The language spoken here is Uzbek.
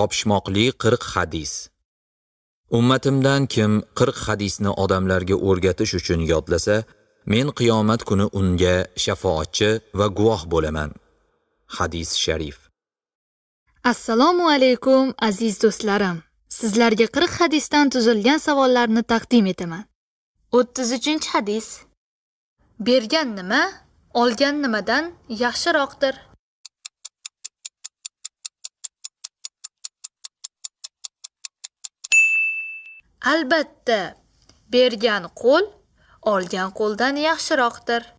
Topishmoqli 40 hadis. Ummatimdan kim 40 hadisni odamlarga o'rgatish uchun yodlasa, men qiyomat kuni unga shafoatchi va guvoh bo'laman. Hadis sharif. Assalomu alaykum aziz do'stlarim. Sizlarga 40 hadisdan tuzilgan savollarni taqdim etaman. 33-hadis. Bergan nima, olgan nimadan yaxshiroqdir? albatta bergan qo'l olgan qo'ldan yaxshiroqdir